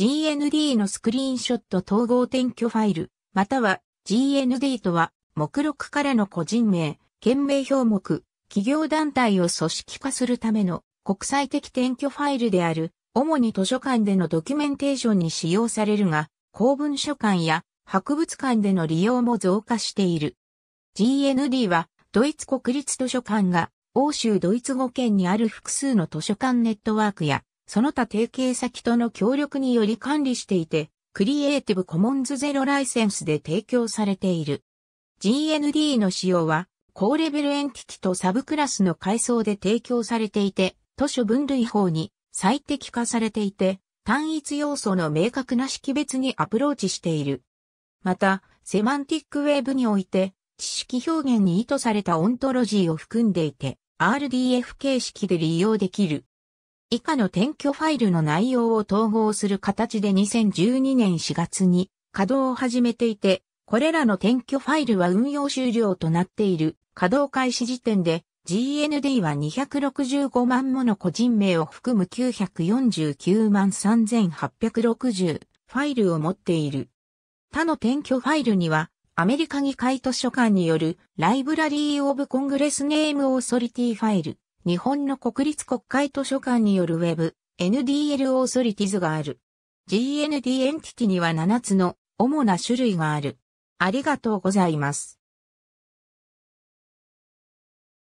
GND のスクリーンショット統合転居ファイル、または GND とは、目録からの個人名、県名標目、企業団体を組織化するための国際的転居ファイルである、主に図書館でのドキュメンテーションに使用されるが、公文書館や博物館での利用も増加している。GND は、ドイツ国立図書館が、欧州ドイツ語圏にある複数の図書館ネットワークや、その他提携先との協力により管理していて、クリエイティブコモンズゼロライセンスで提供されている。GND の使用は、高レベルエンティティとサブクラスの階層で提供されていて、図書分類法に最適化されていて、単一要素の明確な識別にアプローチしている。また、セマンティックウェーブにおいて、知識表現に意図されたオントロジーを含んでいて、RDF 形式で利用できる。以下の転居ファイルの内容を統合する形で2012年4月に稼働を始めていて、これらの転居ファイルは運用終了となっている稼働開始時点で GND は265万もの個人名を含む949万3860ファイルを持っている。他の転居ファイルにはアメリカ議会図書館によるライブラリー・オブ・コングレス・ネーム・オーソリティファイル、日本の国立国会図書館によるウェブ NDL オーソリティズがある。GND エンティティには7つの主な種類がある。ありがとうございます。